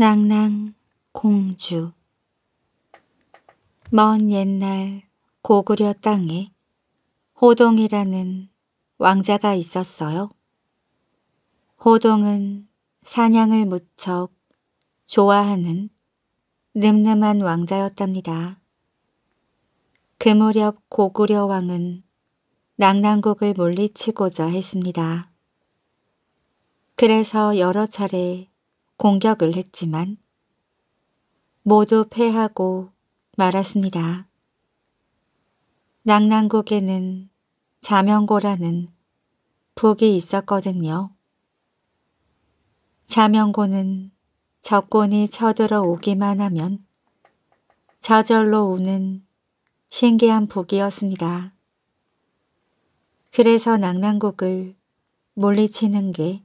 낭낭 공주 먼 옛날 고구려 땅에 호동이라는 왕자가 있었어요. 호동은 사냥을 무척 좋아하는 늠름한 왕자였답니다. 그 무렵 고구려 왕은 낭낭국을 물리치고자 했습니다. 그래서 여러 차례 공격을 했지만 모두 패하고 말았습니다. 낭낭국에는 자명고라는 북이 있었거든요. 자명고는 적군이 쳐들어 오기만 하면 저절로 우는 신기한 북이었습니다. 그래서 낭낭국을 몰리치는 게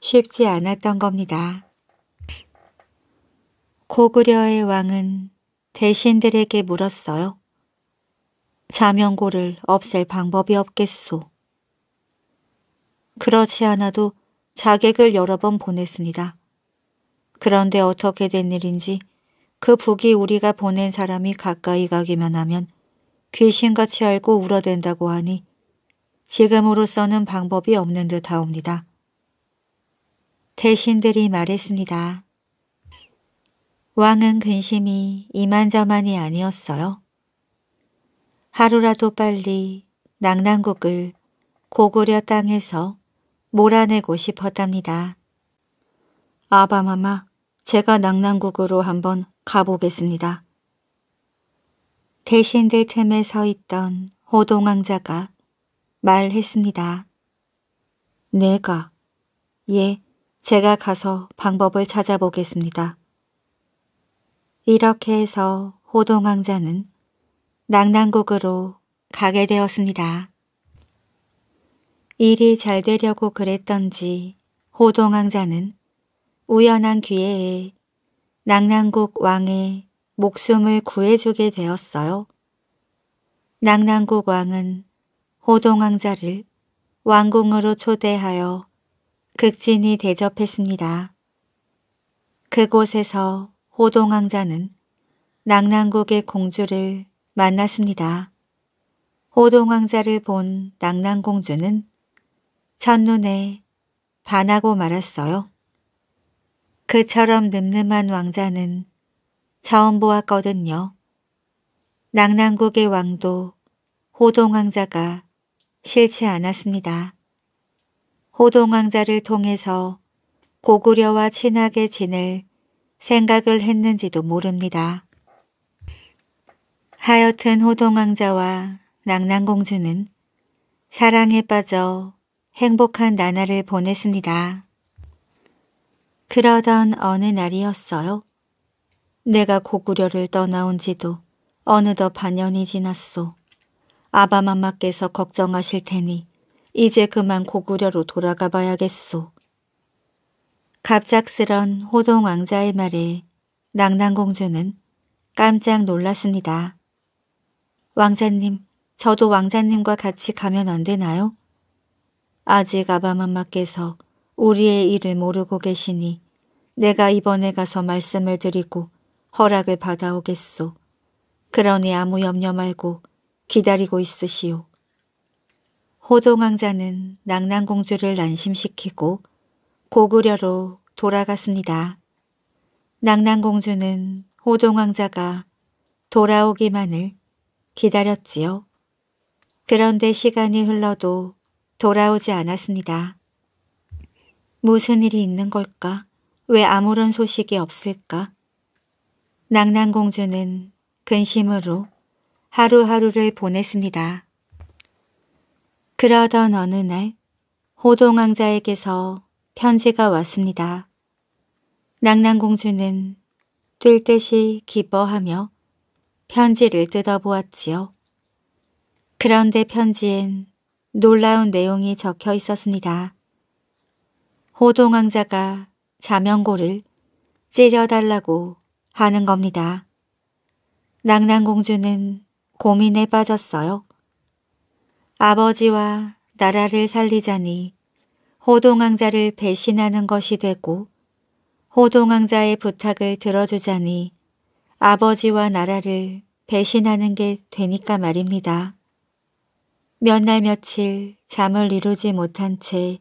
쉽지 않았던 겁니다. 고구려의 왕은 대신들에게 물었어요. 자명고를 없앨 방법이 없겠소. 그렇지 않아도 자객을 여러 번 보냈습니다. 그런데 어떻게 된 일인지 그 북이 우리가 보낸 사람이 가까이 가기만 하면 귀신같이 알고 울어댄다고 하니 지금으로서는 방법이 없는 듯 하옵니다. 대신들이 말했습니다. 왕은 근심이 이만저만이 아니었어요. 하루라도 빨리 낙랑국을 고구려 땅에서 몰아내고 싶었답니다. 아바마마, 제가 낙랑국으로 한번 가보겠습니다. 대신들 틈에 서 있던 호동왕자가 말했습니다. 내가, 예, 제가 가서 방법을 찾아보겠습니다. 이렇게 해서 호동왕자는 낭랑국으로 가게 되었습니다. 일이 잘 되려고 그랬던지 호동왕자는 우연한 기회에 낭랑국 왕의 목숨을 구해주게 되었어요. 낭랑국 왕은 호동왕자를 왕궁으로 초대하여 극진히 대접했습니다. 그곳에서 호동왕자는 낙랑국의 공주를 만났습니다. 호동왕자를 본 낙랑공주는 첫눈에 반하고 말았어요. 그처럼 늠름한 왕자는 처음 보았거든요. 낙랑국의 왕도 호동왕자가 싫지 않았습니다. 호동왕자를 통해서 고구려와 친하게 지낼 생각을 했는지도 모릅니다. 하여튼 호동왕자와 낭낭공주는 사랑에 빠져 행복한 나날을 보냈습니다. 그러던 어느 날이었어요. 내가 고구려를 떠나온 지도 어느덧 반년이 지났소. 아바마마께서 걱정하실 테니 이제 그만 고구려로 돌아가 봐야겠소. 갑작스런 호동 왕자의 말에 낭낭공주는 깜짝 놀랐습니다. 왕자님, 저도 왕자님과 같이 가면 안 되나요? 아직 아바맘마께서 우리의 일을 모르고 계시니 내가 이번에 가서 말씀을 드리고 허락을 받아오겠소. 그러니 아무 염려 말고 기다리고 있으시오. 호동왕자는 낭랑공주를 난심시키고 고구려로 돌아갔습니다. 낭랑공주는 호동왕자가 돌아오기만을 기다렸지요. 그런데 시간이 흘러도 돌아오지 않았습니다. 무슨 일이 있는 걸까? 왜 아무런 소식이 없을까? 낭랑공주는 근심으로 하루하루를 보냈습니다. 그러던 어느 날 호동왕자에게서 편지가 왔습니다. 낭낭공주는 뛸 듯이 기뻐하며 편지를 뜯어보았지요. 그런데 편지엔 놀라운 내용이 적혀 있었습니다. 호동왕자가 자명고를 찢어달라고 하는 겁니다. 낭낭공주는 고민에 빠졌어요. 아버지와 나라를 살리자니 호동왕자를 배신하는 것이 되고 호동왕자의 부탁을 들어주자니 아버지와 나라를 배신하는 게 되니까 말입니다. 몇 날 며칠 잠을 이루지 못한 채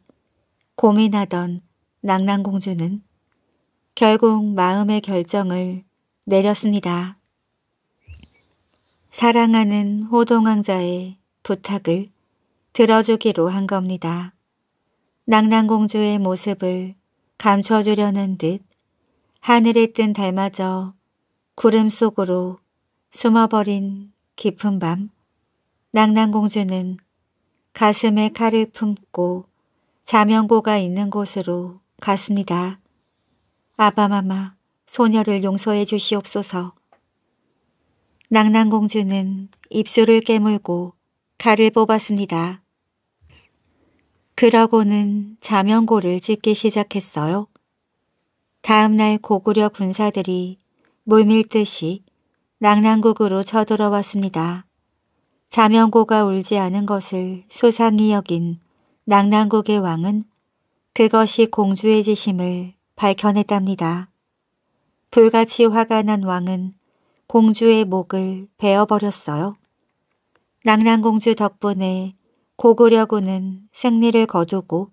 고민하던 낭랑공주는 결국 마음의 결정을 내렸습니다. 사랑하는 호동왕자의 부탁을 들어주기로 한 겁니다. 낭낭공주의 모습을 감춰주려는 듯 하늘에 뜬 달마저 구름 속으로 숨어버린 깊은 밤 낭낭공주는 가슴에 칼을 품고 자명고가 있는 곳으로 갔습니다. 아바마마 소녀를 용서해 주시옵소서. 낭낭공주는 입술을 깨물고 칼을 뽑았습니다. 그러고는 자명고를 짓기 시작했어요. 다음날 고구려 군사들이 물밀듯이 낙랑국으로 쳐들어왔습니다. 자명고가 울지 않은 것을 수상히 여긴 낙랑국의 왕은 그것이 공주의 지심을 밝혀냈답니다. 불같이 화가 난 왕은 공주의 목을 베어버렸어요. 낭랑공주 덕분에 고구려군은 승리를 거두고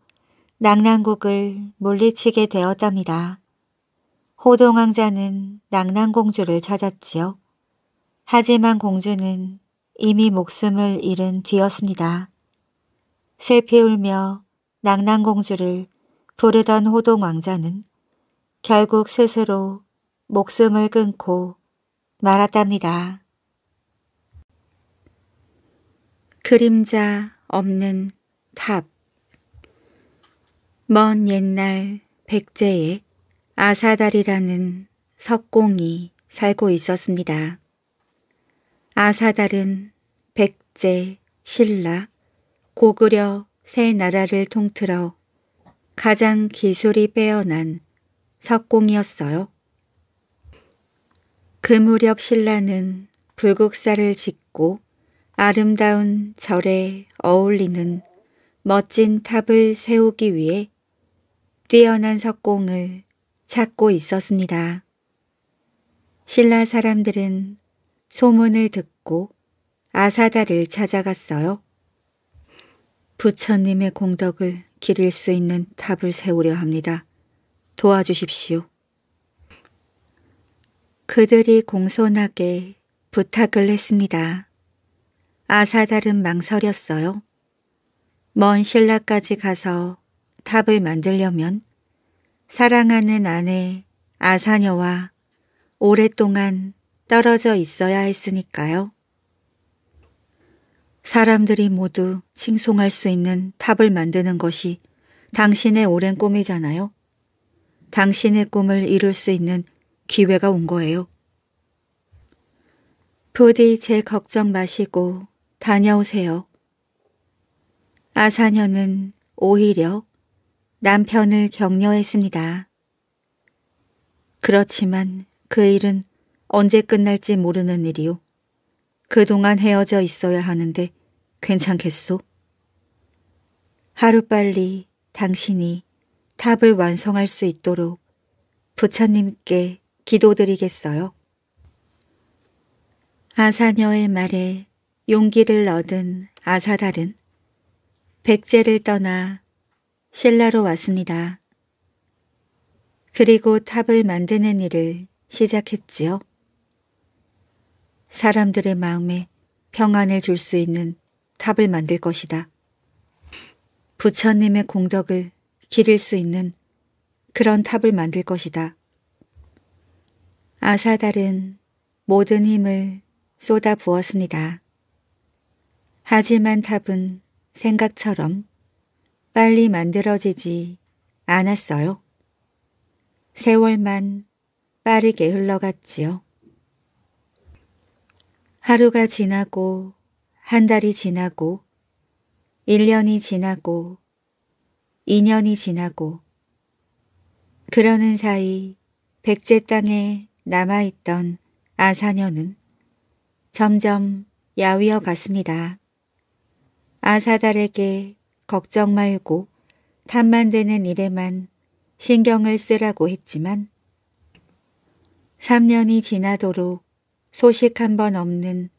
낭랑국을 물리치게 되었답니다. 호동왕자는 낭랑공주를 찾았지요. 하지만 공주는 이미 목숨을 잃은 뒤였습니다. 슬피 울며 낭랑공주를 부르던 호동왕자는 결국 스스로 목숨을 끊고 말았답니다. 그림자 없는 탑. 먼 옛날 백제에 아사달이라는 석공이 살고 있었습니다. 아사달은 백제, 신라, 고구려 세 나라를 통틀어 가장 기술이 빼어난 석공이었어요. 그 무렵 신라는 불국사를 짓고 아름다운 절에 어울리는 멋진 탑을 세우기 위해 뛰어난 석공을 찾고 있었습니다. 신라 사람들은 소문을 듣고 아사다를 찾아갔어요. 부처님의 공덕을 기릴 수 있는 탑을 세우려 합니다. 도와주십시오. 그들이 공손하게 부탁을 했습니다. 아사달은 망설였어요. 먼 신라까지 가서 탑을 만들려면 사랑하는 아내 아사녀와 오랫동안 떨어져 있어야 했으니까요. 사람들이 모두 칭송할 수 있는 탑을 만드는 것이 당신의 오랜 꿈이잖아요. 당신의 꿈을 이룰 수 있는 기회가 온 거예요. 부디 제 걱정 마시고 다녀오세요. 아사녀는 오히려 남편을 격려했습니다. 그렇지만 그 일은 언제 끝날지 모르는 일이요. 그동안 헤어져 있어야 하는데 괜찮겠소? 하루빨리 당신이 탑을 완성할 수 있도록 부처님께 기도드리겠어요. 아사녀의 말에 용기를 얻은 아사달은 백제를 떠나 신라로 왔습니다. 그리고 탑을 만드는 일을 시작했지요. 사람들의 마음에 평안을 줄 수 있는 탑을 만들 것이다. 부처님의 공덕을 기릴 수 있는 그런 탑을 만들 것이다. 아사달은 모든 힘을 쏟아 부었습니다. 하지만 답은 생각처럼 빨리 만들어지지 않았어요. 세월만 빠르게 흘러갔지요. 하루가 지나고 한 달이 지나고 1년이 지나고 2년이 지나고 그러는 사이 백제 땅에 남아있던 아사녀는 점점 야위어 갔습니다. 아사달에게 걱정 말고 탐 만드는 일에만 신경을 쓰라고 했지만 3년이 지나도록 소식 한 번 없는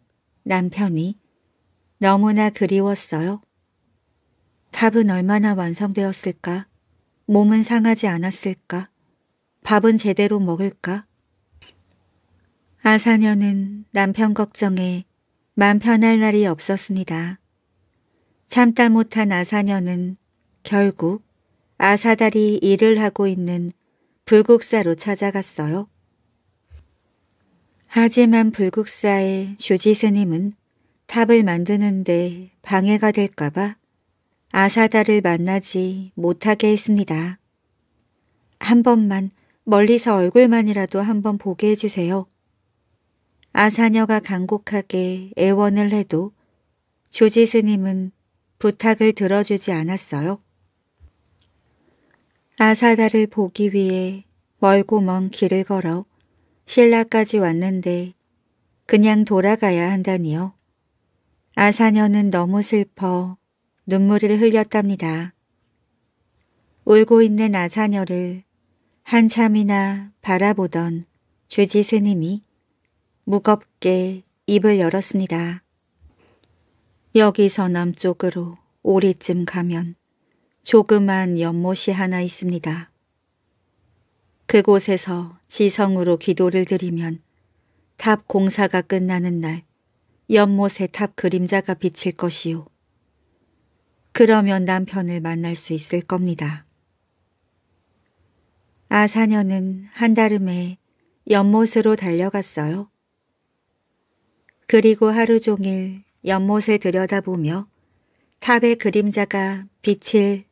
남편이 너무나 그리웠어요. 탑은 얼마나 완성되었을까? 몸은 상하지 않았을까? 밥은 제대로 먹을까? 아사녀는 남편 걱정에 맘 편할 날이 없었습니다. 참다 못한 아사녀는 결국 아사달이 일을 하고 있는 불국사로 찾아갔어요. 하지만 불국사의 주지 스님은 탑을 만드는데 방해가 될까봐 아사달을 만나지 못하게 했습니다. 한 번만 멀리서 얼굴만이라도 한 번 보게 해주세요. 아사녀가 간곡하게 애원을 해도 조지 스님은 부탁을 들어주지 않았어요. 아사다를 보기 위해 멀고 먼 길을 걸어 신라까지 왔는데 그냥 돌아가야 한다니요. 아사녀는 너무 슬퍼 눈물을 흘렸답니다. 울고 있는 아사녀를 한참이나 바라보던 주지 스님이 무겁게 입을 열었습니다. 여기서 남쪽으로 오리쯤 가면 조그만 연못이 하나 있습니다. 그곳에서 지성으로 기도를 드리면 탑 공사가 끝나는 날 연못에 탑 그림자가 비칠 것이요. 그러면 남편을 만날 수 있을 겁니다. 아사녀는 한달음에 연못으로 달려갔어요. 그리고 하루 종일 연못에 들여다보며 탑의 그림자가 빛을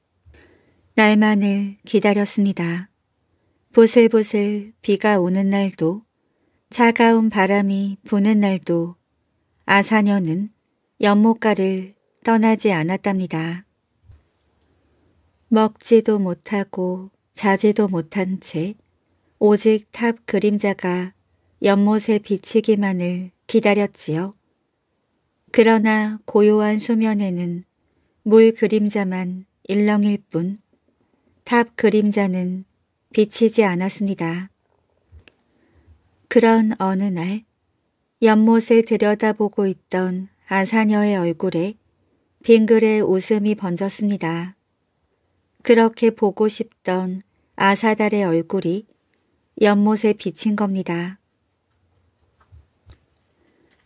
날만을 기다렸습니다. 보슬보슬 비가 오는 날도 차가운 바람이 부는 날도 아사녀는 연못가를 떠나지 않았답니다. 먹지도 못하고 자지도 못한 채 오직 탑 그림자가 연못에 비치기만을 기다렸지요. 그러나 고요한 소면에는 물 그림자만 일렁일 뿐, 탑 그림자는 비치지 않았습니다. 그런 어느 날 연못에 들여다보고 있던 아사녀의 얼굴에 빙글의 웃음이 번졌습니다. 그렇게 보고 싶던 아사달의 얼굴이 연못에 비친 겁니다.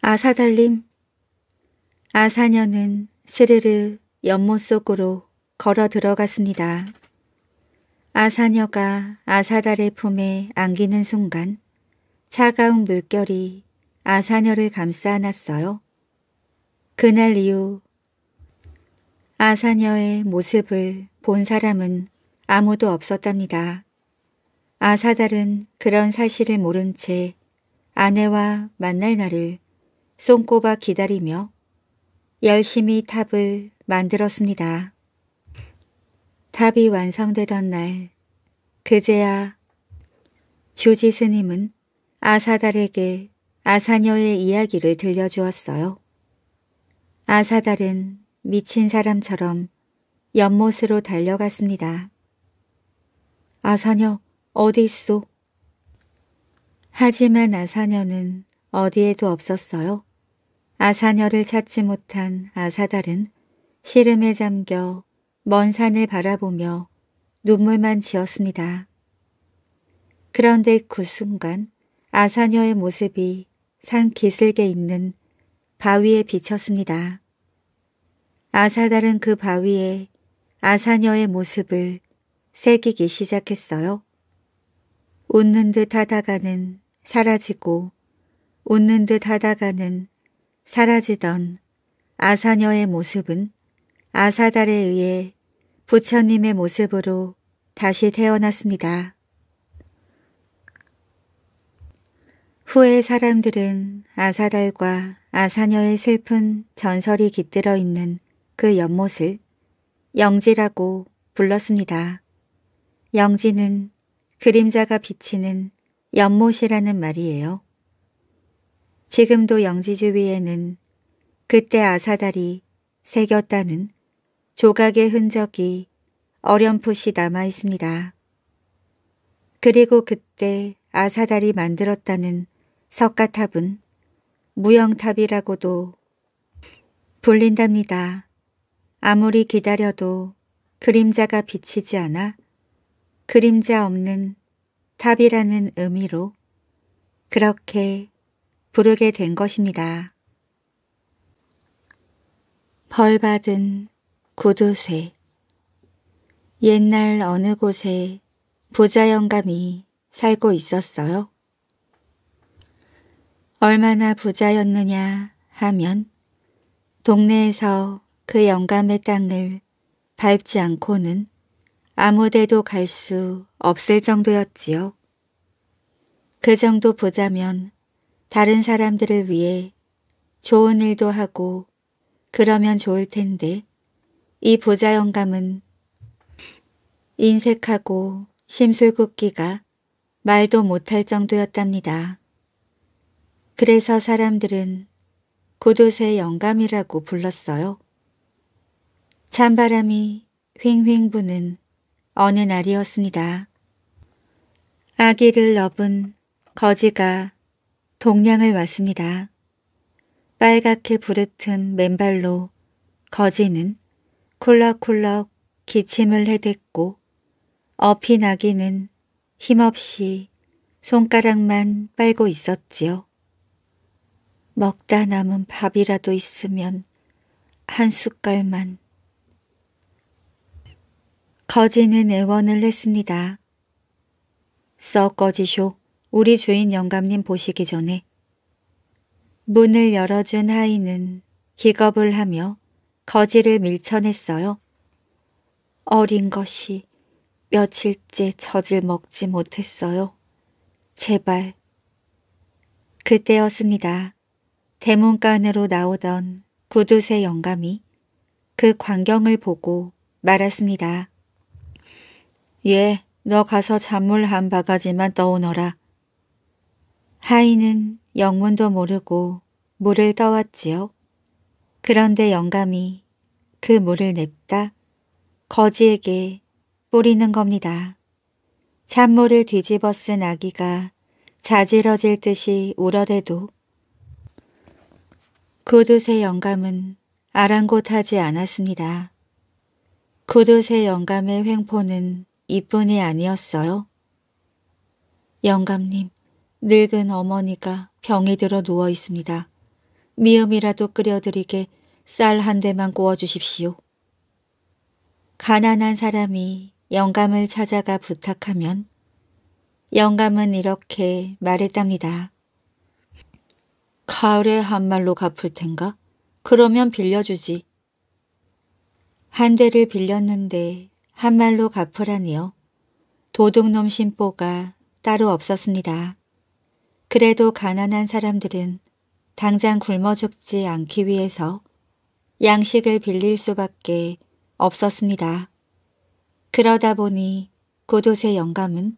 아사달님, 아사녀는 스르르 연못 속으로 걸어 들어갔습니다. 아사녀가 아사달의 품에 안기는 순간 차가운 물결이 아사녀를 감싸 안았어요. 그날 이후 아사녀의 모습을 본 사람은 아무도 없었답니다. 아사달은 그런 사실을 모른 채 아내와 만날 날을 손꼽아 기다리며 열심히 탑을 만들었습니다. 탑이 완성되던 날 그제야 주지 스님은 아사달에게 아사녀의 이야기를 들려주었어요. 아사달은 미친 사람처럼 연못으로 달려갔습니다. 아사녀 어디 있소? 하지만 아사녀는 어디에도 없었어요. 아사녀를 찾지 못한 아사달은 시름에 잠겨 먼 산을 바라보며 눈물만 지었습니다. 그런데 그 순간 아사녀의 모습이 산 기슭에 있는 바위에 비쳤습니다. 아사달은 그 바위에 아사녀의 모습을 새기기 시작했어요. 웃는 듯 하다가는 사라지고 웃는 듯 하다가는 사라지던 아사녀의 모습은 아사달에 의해 부처님의 모습으로 다시 태어났습니다. 후에 사람들은 아사달과 아사녀의 슬픈 전설이 깃들어 있는 그 연못을 영지라고 불렀습니다. 영지는 그림자가 비치는 연못이라는 말이에요. 지금도 영지주 위에는 그때 아사달이 새겼다는 조각의 흔적이 어렴풋이 남아 있습니다. 그리고 그때 아사달이 만들었다는 석가탑은 무형탑이라고도 불린답니다. 아무리 기다려도 그림자가 비치지 않아 그림자 없는 탑이라는 의미로 그렇게 부르게 된 것입니다. 벌받은 구두쇠 옛날 어느 곳에 부자 영감이 살고 있었어요. 얼마나 부자였느냐 하면 동네에서 그 영감의 땅을 밟지 않고는 아무데도 갈 수 없을 정도였지요. 그 정도 부자면 다른 사람들을 위해 좋은 일도 하고 그러면 좋을 텐데 이 부자 영감은 인색하고 심술궂기가 말도 못할 정도였답니다. 그래서 사람들은 구두쇠 영감이라고 불렀어요. 찬바람이 휑휑 부는 어느 날이었습니다. 아기를 업은 거지가 동양을 왔습니다. 빨갛게 부르튼 맨발로 거지는 콜락콜락 기침을 해댔고 어피 나기는 힘없이 손가락만 빨고 있었지요. 먹다 남은 밥이라도 있으면 한 숟갈만. 거지는 애원을 했습니다. 썩거지쇼. 우리 주인 영감님 보시기 전에 문을 열어준 하인은 기겁을 하며 거지를 밀쳐냈어요. 어린 것이 며칠째 젖을 먹지 못했어요. 제발. 그때였습니다. 대문간으로 나오던 구두쇠 영감이 그 광경을 보고 말았습니다. 예, 너 가서 잔물 한 바가지만 떠오너라. 하인은 영문도 모르고 물을 떠왔지요. 그런데 영감이 그 물을 냅다 거지에게 뿌리는 겁니다. 찬물을 뒤집어 쓴 아기가 자지러질 듯이 울어대도 구두쇠 영감은 아랑곳하지 않았습니다. 구두쇠 영감의 횡포는 이뿐이 아니었어요. 영감님, 늙은 어머니가 병이 들어 누워 있습니다. 미음이라도 끓여드리게 쌀 한 대만 구워주십시오. 가난한 사람이 영감을 찾아가 부탁하면 영감은 이렇게 말했답니다. 가을에 한말로 갚을 텐가? 그러면 빌려주지. 한 대를 빌렸는데 한말로 갚으라니요. 도둑놈 심보가 따로 없었습니다. 그래도 가난한 사람들은 당장 굶어 죽지 않기 위해서 양식을 빌릴 수밖에 없었습니다. 그러다 보니 고도세 영감은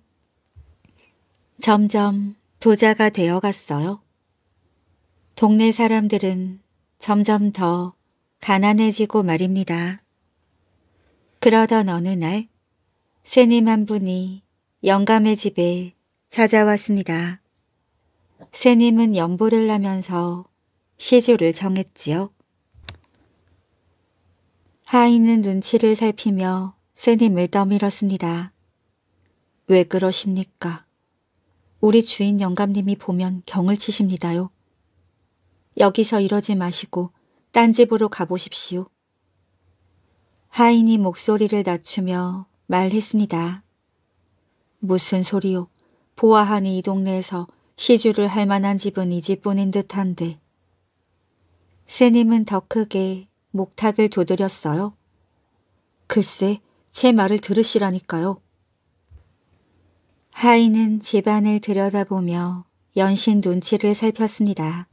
점점 부자가 되어갔어요. 동네 사람들은 점점 더 가난해지고 말입니다. 그러던 어느 날 새님 한 분이 영감의 집에 찾아왔습니다. 새님은 연보를 하면서 시조를 정했지요. 하인은 눈치를 살피며 새님을 떠밀었습니다. 왜 그러십니까? 우리 주인 영감님이 보면 경을 치십니다요. 여기서 이러지 마시고 딴 집으로 가보십시오. 하인이 목소리를 낮추며 말했습니다. 무슨 소리요? 보아하니 이 동네에서 시주를 할 만한 집은 이 집뿐인 듯한데. 새님은 더 크게 목탁을 두드렸어요. 글쎄, 제 말을 들으시라니까요. 하인은 집안을 들여다보며 연신 눈치를 살폈습니다.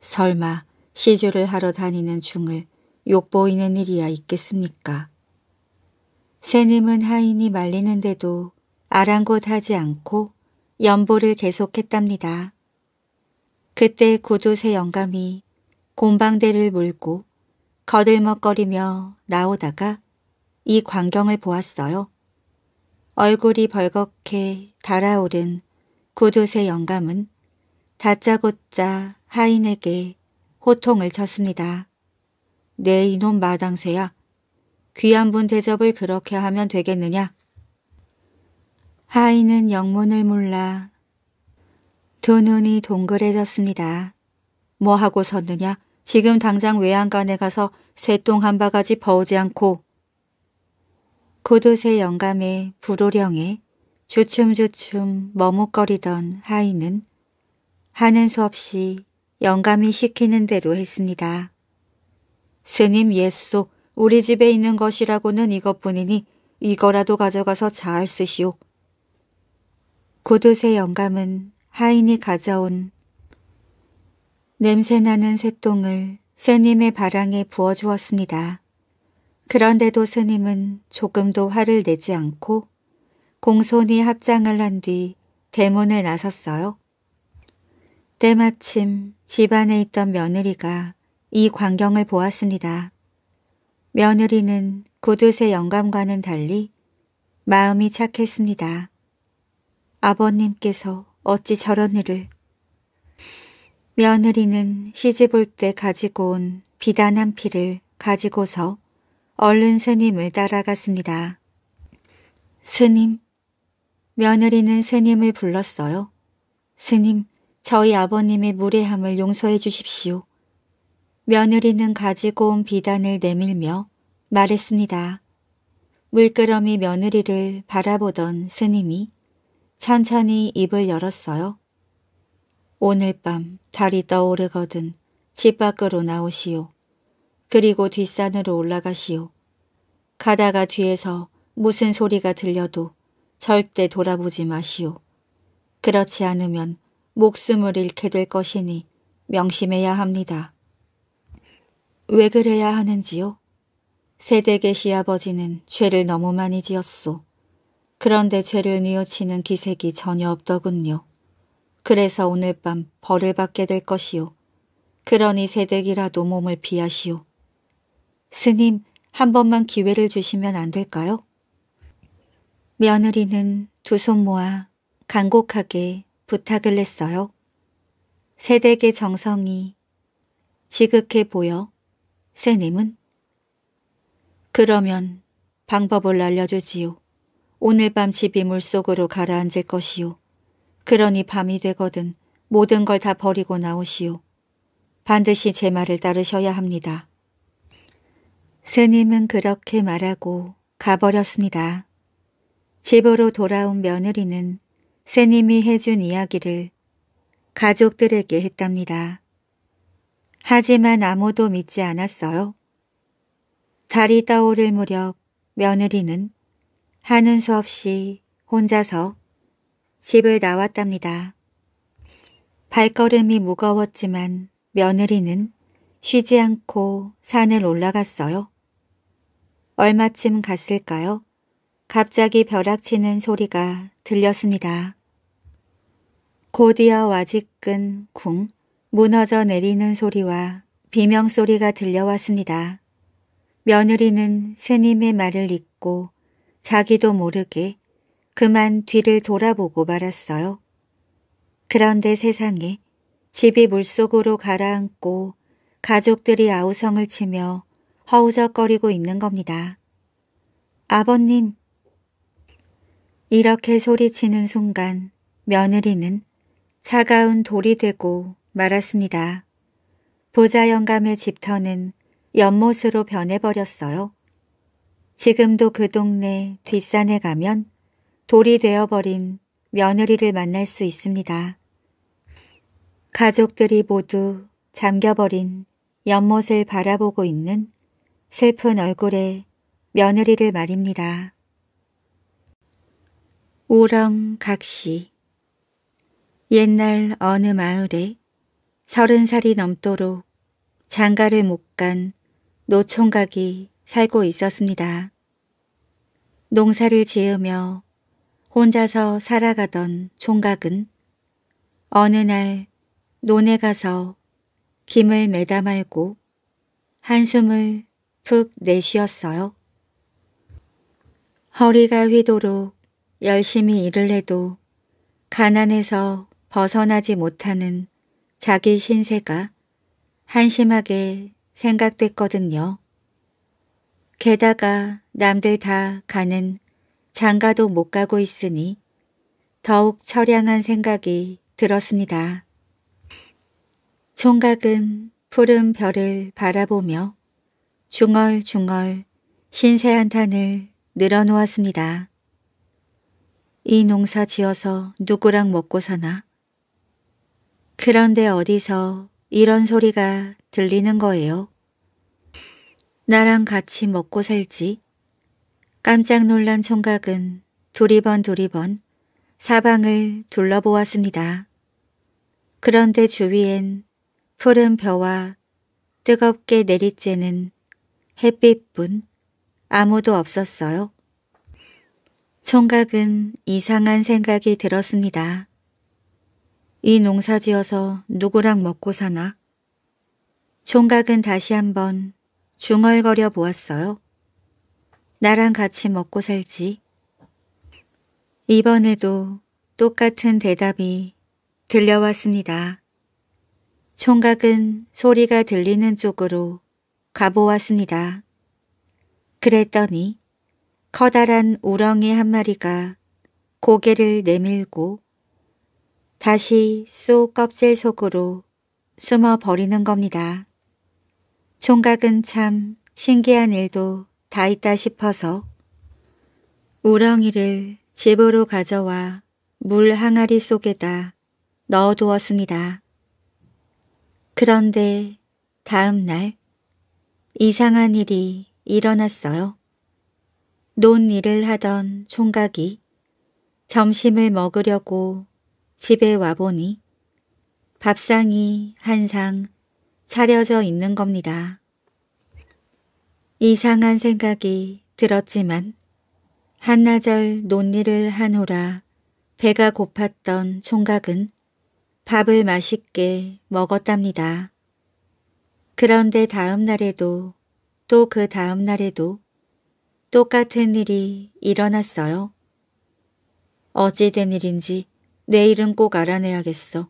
설마 시주를 하러 다니는 중을 욕보이는 일이야 있겠습니까? 새님은 하인이 말리는데도 아랑곳하지 않고 연보를 계속했답니다. 그때 구두쇠 영감이 곰방대를 물고 거들먹거리며 나오다가 이 광경을 보았어요. 얼굴이 벌겋게 달아오른 구두쇠 영감은 다짜고짜 하인에게 호통을 쳤습니다. 내 네, 이놈 마당쇠야. 귀한 분 대접을 그렇게 하면 되겠느냐? 하이는 영문을 몰라. 두 눈이 동그래졌습니다. 뭐 하고 섰느냐? 지금 당장 외양간에 가서 새똥 한 바가지 버우지 않고. 고도새 영감에 불호령에 주춤주춤 머뭇거리던 하이는 하는 수 없이 영감이 시키는 대로 했습니다. 스님 예수, 우리 집에 있는 것이라고는 이것뿐이니 이거라도 가져가서 잘 쓰시오. 고두쇠 영감은 하인이 가져온 냄새나는 새똥을 스님의 바랑에 부어주었습니다. 그런데도 스님은 조금도 화를 내지 않고 공손히 합장을 한 뒤 대문을 나섰어요. 때마침 집안에 있던 며느리가 이 광경을 보았습니다. 며느리는 구두쇠 영감과는 달리 마음이 착했습니다. 아버님께서 어찌 저런 일을 며느리는 시집 올때 가지고 온 비단 한 피를 가지고서 얼른 스님을 따라갔습니다. 스님, 며느리는 스님을 불렀어요. 스님, 저희 아버님의 무례함을 용서해 주십시오. 며느리는 가지고 온 비단을 내밀며 말했습니다. 물끄러미 며느리를 바라보던 스님이 천천히 입을 열었어요. 오늘 밤 달이 떠오르거든 집 밖으로 나오시오. 그리고 뒷산으로 올라가시오. 가다가 뒤에서 무슨 소리가 들려도 절대 돌아보지 마시오. 그렇지 않으면 목숨을 잃게 될 것이니 명심해야 합니다. 왜 그래야 하는지요? 세대계 시아버지는 죄를 너무 많이 지었소. 그런데 죄를 뉘어치는 기색이 전혀 없더군요. 그래서 오늘 밤 벌을 받게 될 것이요. 그러니 새댁이라도 몸을 피하시오 스님, 한 번만 기회를 주시면 안 될까요? 며느리는 두 손 모아 간곡하게 부탁을 했어요. 새댁의 정성이 지극해 보여 새님은 그러면 방법을 알려주지요. 오늘 밤 집이 물속으로 가라앉을 것이요. 그러니 밤이 되거든 모든 걸 다 버리고 나오시오. 반드시 제 말을 따르셔야 합니다. 스님은 그렇게 말하고 가버렸습니다. 집으로 돌아온 며느리는 스님이 해준 이야기를 가족들에게 했답니다. 하지만 아무도 믿지 않았어요. 달이 떠오를 무렵 며느리는 하는 수 없이 혼자서 집을 나왔답니다. 발걸음이 무거웠지만 며느리는 쉬지 않고 산을 올라갔어요. 얼마쯤 갔을까요? 갑자기 벼락치는 소리가 들렸습니다. 곧이어 와직근쿵 무너져 내리는 소리와 비명소리가 들려왔습니다. 며느리는 스님의 말을 잊고 자기도 모르게 그만 뒤를 돌아보고 말았어요. 그런데 세상에 집이 물속으로 가라앉고 가족들이 아우성을 치며 허우적거리고 있는 겁니다. 아버님! 이렇게 소리치는 순간 며느리는 차가운 돌이 되고 말았습니다. 부자 영감의 집터는 연못으로 변해버렸어요. 지금도 그 동네 뒷산에 가면 돌이 되어버린 며느리를 만날 수 있습니다. 가족들이 모두 잠겨버린 연못을 바라보고 있는 슬픈 얼굴의 며느리를 말입니다. 우렁각시 옛날 어느 마을에 서른 살이 넘도록 장가를 못 간 노총각이 살고 있었습니다. 농사를 지으며 혼자서 살아가던 총각은 어느 날 논에 가서 김을 매다 말고 한숨을 푹 내쉬었어요. 허리가 휘도록 열심히 일을 해도 가난에서 벗어나지 못하는 자기 신세가 한심하게 생각됐거든요. 게다가 남들 다 가는 장가도 못 가고 있으니 더욱 철량한 생각이 들었습니다. 총각은 푸른 별을 바라보며 중얼중얼 신세 한탄을 늘어놓았습니다. 이 농사 지어서 누구랑 먹고 사나? 그런데 어디서 이런 소리가 들리는 거예요? 나랑 같이 먹고 살지. 깜짝 놀란 총각은 두리번 두리번 사방을 둘러보았습니다. 그런데 주위엔 푸른 벼와 뜨겁게 내리쬐는 햇빛뿐 아무도 없었어요. 총각은 이상한 생각이 들었습니다. 이 농사지어서 누구랑 먹고 사나? 총각은 다시 한번 중얼거려 보았어요. 나랑 같이 먹고 살지. 이번에도 똑같은 대답이 들려왔습니다. 총각은 소리가 들리는 쪽으로 가보았습니다. 그랬더니 커다란 우렁이 한 마리가 고개를 내밀고 다시 쏙 껍질 속으로 숨어버리는 겁니다. 총각은 참 신기한 일도 다 있다 싶어서 우렁이를 집으로 가져와 물 항아리 속에다 넣어두었습니다. 그런데 다음 날 이상한 일이 일어났어요. 논 일을 하던 총각이 점심을 먹으려고 집에 와보니 밥상이 한상 차려져 있는 겁니다. 이상한 생각이 들었지만 한나절 논의를 하노라 배가 고팠던 총각은 밥을 맛있게 먹었답니다. 그런데 다음 날에도 또 그 다음 날에도 똑같은 일이 일어났어요. 어찌 된 일인지 내일은 꼭 알아내야겠어.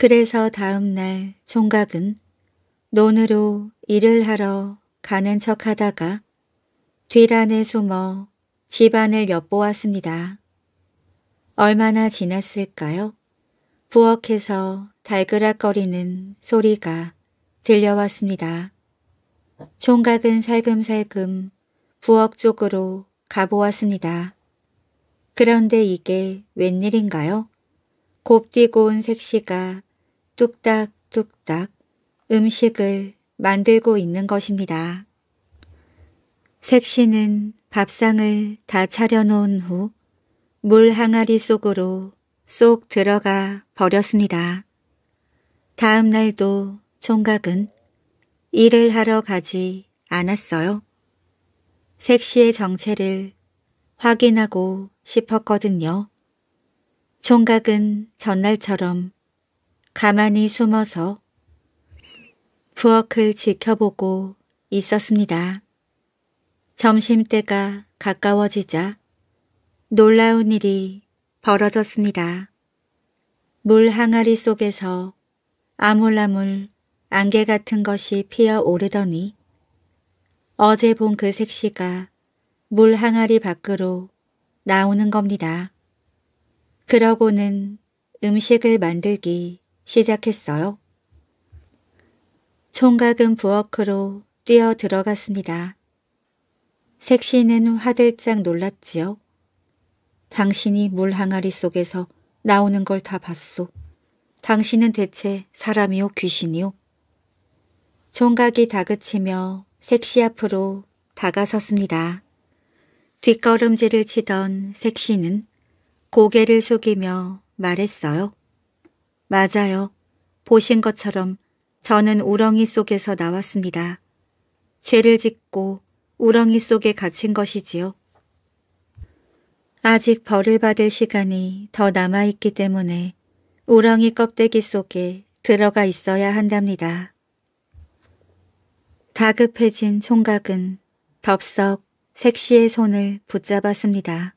그래서 다음 날 총각은 논으로 일을 하러 가는 척하다가 뒤란에 숨어 집안을 엿보았습니다. 얼마나 지났을까요? 부엌에서 달그락거리는 소리가 들려왔습니다. 총각은 살금살금 부엌 쪽으로 가보았습니다. 그런데 이게 웬일인가요? 곱디고 운 색시가 뚝딱뚝딱 음식을 만들고 있는 것입니다. 색시는 밥상을 다 차려놓은 후 물 항아리 속으로 쏙 들어가 버렸습니다. 다음 날도 총각은 일을 하러 가지 않았어요. 색시의 정체를 확인하고 싶었거든요. 총각은 전날처럼 가만히 숨어서 부엌을 지켜보고 있었습니다. 점심때가 가까워지자 놀라운 일이 벌어졌습니다. 물 항아리 속에서 아물아물 안개 같은 것이 피어오르더니 어제 본 그 색시가 물 항아리 밖으로 나오는 겁니다. 그러고는 음식을 만들기 시작했어요. 총각은 부엌으로 뛰어 들어갔습니다. 색시는 화들짝 놀랐지요. 당신이 물 항아리 속에서 나오는 걸 다 봤소. 당신은 대체 사람이오귀신이오 총각이 다그치며 색시 앞으로 다가섰습니다. 뒷걸음질을 치던 색시는 고개를 숙이며 말했어요. 맞아요. 보신 것처럼 저는 우렁이 속에서 나왔습니다. 죄를 짓고 우렁이 속에 갇힌 것이지요. 아직 벌을 받을 시간이 더 남아있기 때문에 우렁이 껍데기 속에 들어가 있어야 한답니다. 다급해진 총각은 덥석 색시의 손을 붙잡았습니다.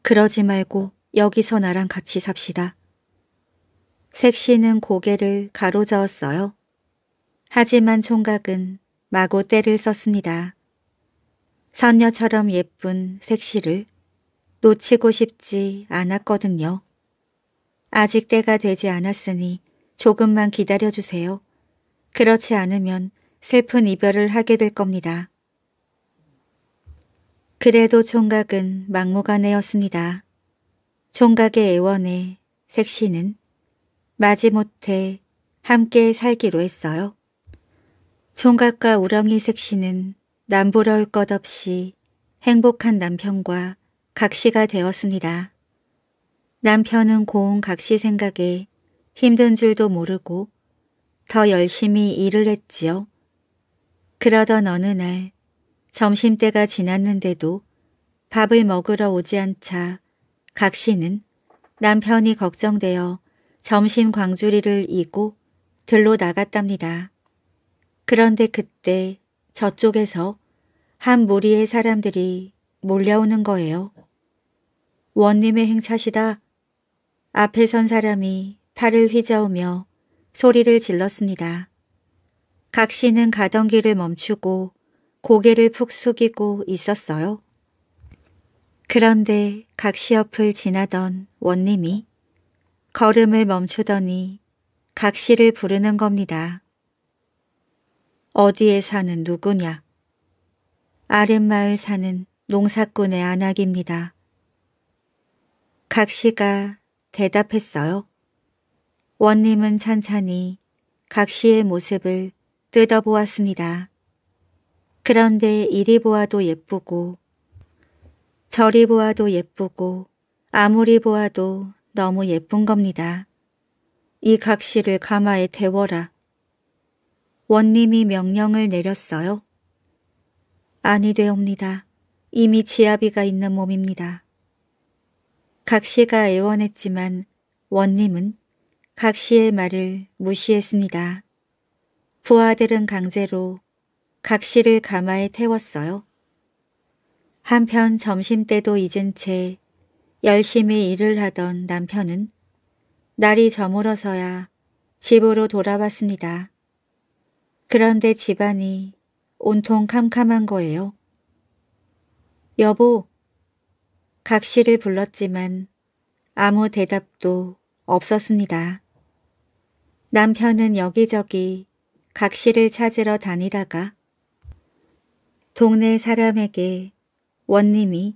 그러지 말고 여기서 나랑 같이 삽시다. 색시는 고개를 가로저었어요. 하지만 총각은 마구 때를 썼습니다. 선녀처럼 예쁜 색시를 놓치고 싶지 않았거든요. 아직 때가 되지 않았으니 조금만 기다려주세요. 그렇지 않으면 슬픈 이별을 하게 될 겁니다. 그래도 총각은 막무가내였습니다. 총각의 애원에 색시는 마지못해 함께 살기로 했어요. 총각과 우렁이 색시는 남부러울 것 없이 행복한 남편과 각시가 되었습니다. 남편은 고운 각시 생각에 힘든 줄도 모르고 더 열심히 일을 했지요. 그러던 어느 날 점심때가 지났는데도 밥을 먹으러 오지 않자 각시는 남편이 걱정되어 점심 광주리를 이고 들로 나갔답니다. 그런데 그때 저쪽에서 한 무리의 사람들이 몰려오는 거예요. 원님의 행차시다. 앞에 선 사람이 팔을 휘저으며 소리를 질렀습니다. 각 씨는 가던 길을 멈추고 고개를 푹 숙이고 있었어요. 그런데 각시 옆을 지나던 원님이 걸음을 멈추더니 각시를 부르는 겁니다. 어디에 사는 누구냐? 아랫마을 사는 농사꾼의 안악입니다. 각시가 대답했어요. 원님은 찬찬히 각시의 모습을 뜯어보았습니다. 그런데 이리 보아도 예쁘고 저리 보아도 예쁘고 아무리 보아도 너무 예쁜 겁니다. 이 각시를 가마에 데워라. 원님이 명령을 내렸어요. 아니 되옵니다. 이미 지아비가 있는 몸입니다. 각시가 애원했지만 원님은 각시의 말을 무시했습니다. 부하들은 강제로 각시를 가마에 태웠어요. 한편 점심때도 잊은 채 열심히 일을 하던 남편은 날이 저물어서야 집으로 돌아왔습니다. 그런데 집안이 온통 캄캄한 거예요. 여보, 각 씨를 불렀지만 아무 대답도 없었습니다. 남편은 여기저기 각 씨를 찾으러 다니다가 동네 사람에게 원님이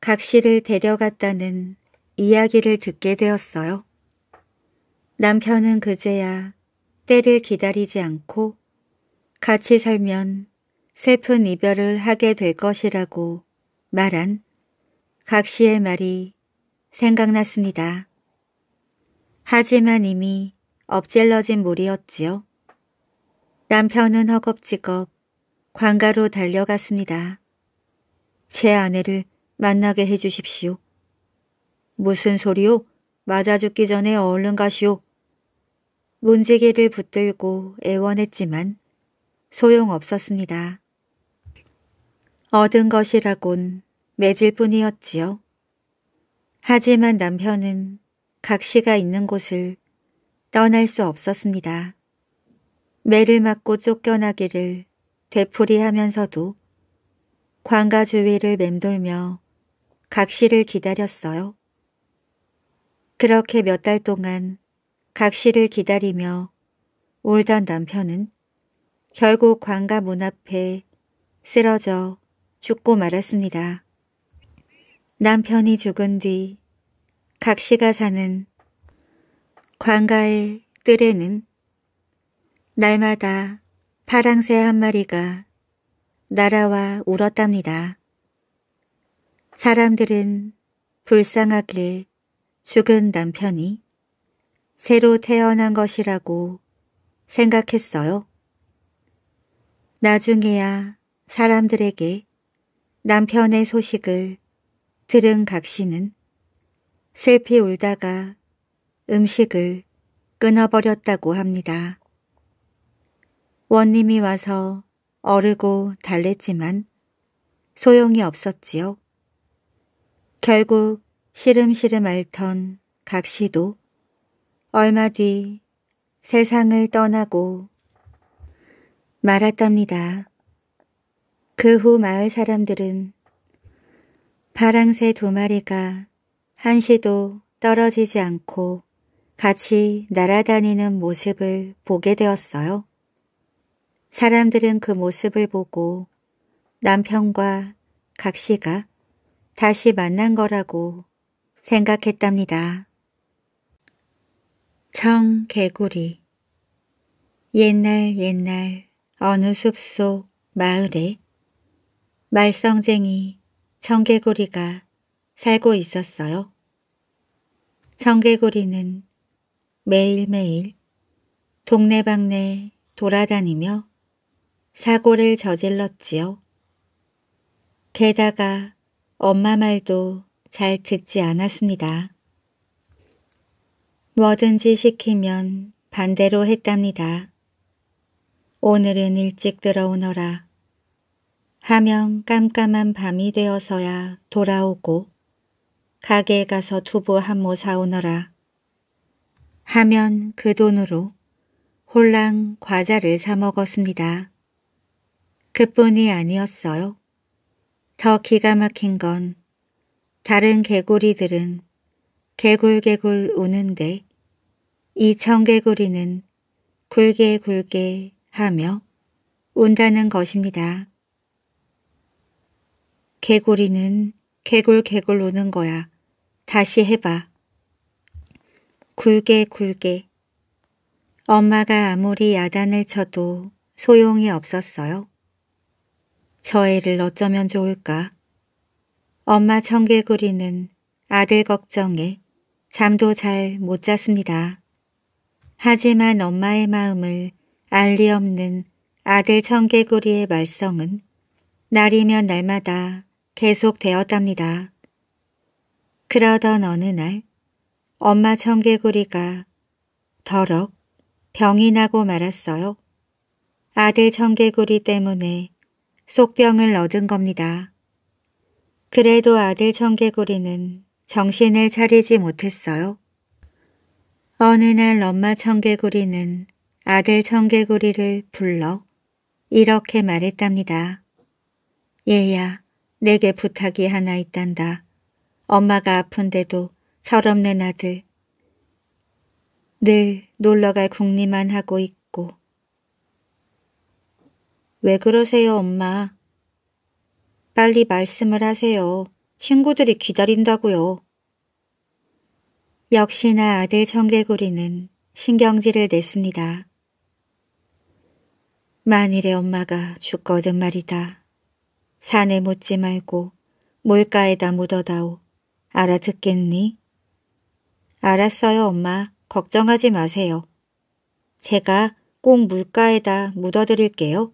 각 씨를 데려갔다는 이야기를 듣게 되었어요. 남편은 그제야 때를 기다리지 않고 같이 살면 슬픈 이별을 하게 될 것이라고 말한 각 씨의 말이 생각났습니다. 하지만 이미 엎질러진 물이었지요. 남편은 허겁지겁 관가로 달려갔습니다. 제 아내를 만나게 해주십시오. 무슨 소리요? 맞아 죽기 전에 얼른 가시오. 문지기를 붙들고 애원했지만 소용없었습니다. 얻은 것이라곤 맺을 뿐이었지요. 하지만 남편은 각시가 있는 곳을 떠날 수 없었습니다. 매를 맞고 쫓겨나기를 되풀이하면서도 광가 주위를 맴돌며 각시를 기다렸어요. 그렇게 몇 달 동안 각시를 기다리며 울던 남편은 결국 관가 문 앞에 쓰러져 죽고 말았습니다. 남편이 죽은 뒤각시가 사는 관가의 뜰에는 날마다 파랑새 한 마리가 날아와 울었답니다. 사람들은 불쌍하길 죽은 남편이 새로 태어난 것이라고 생각했어요. 나중에야 사람들에게 남편의 소식을 들은 각 씨는 슬피 울다가 음식을 끊어버렸다고 합니다. 원님이 와서 어르고 달랬지만 소용이 없었지요. 결국 시름시름 앓던 각 씨도 얼마 뒤 세상을 떠나고 말았답니다. 그 후 마을 사람들은 파랑새 두 마리가 한시도 떨어지지 않고 같이 날아다니는 모습을 보게 되었어요. 사람들은 그 모습을 보고 남편과 각 씨가 다시 만난 거라고 생각했답니다. 청 개구리 옛날 옛날 어느 숲 속 마을에 말썽쟁이 청개구리가 살고 있었어요. 청개구리는 매일매일 동네방네 돌아다니며 사고를 저질렀지요. 게다가 엄마 말도 잘 듣지 않았습니다. 뭐든지 시키면 반대로 했답니다. 오늘은 일찍 들어오너라. 하면 깜깜한 밤이 되어서야 돌아오고 가게에 가서 두부 한 모 사오너라. 하면 그 돈으로 홀랑 과자를 사 먹었습니다. 그뿐이 아니었어요. 더 기가 막힌 건 다른 개구리들은 개굴개굴 우는데 이 청개구리는 굴게 굴게 하며 운다는 것입니다. 개구리는 개굴개굴 우는 거야. 다시 해봐. 굴게 굴게. 엄마가 아무리 야단을 쳐도 소용이 없었어요. 저 애를 어쩌면 좋을까. 엄마 청개구리는 아들 걱정에 잠도 잘 못 잤습니다. 하지만 엄마의 마음을 알 리 없는 아들 청개구리의 말썽은 날이면 날마다 계속되었답니다. 그러던 어느 날 엄마 청개구리가 더럭 병이 나고 말았어요. 아들 청개구리 때문에 속병을 얻은 겁니다. 그래도 아들 청개구리는 정신을 차리지 못했어요. 어느 날 엄마 청개구리는 아들 청개구리를 불러 이렇게 말했답니다. 얘야, 내게 부탁이 하나 있단다. 엄마가 아픈데도 철없는 아들. 늘 놀러갈 궁리만 하고 있고 왜 그러세요, 엄마? 빨리 말씀을 하세요. 친구들이 기다린다고요. 역시나 아들 청개구리는 신경질을 냈습니다. 만일에 엄마가 죽거든 말이다. 산에 묻지 말고 물가에다 묻어다오. 알아듣겠니? 알았어요, 엄마. 걱정하지 마세요. 제가 꼭 물가에다 묻어드릴게요.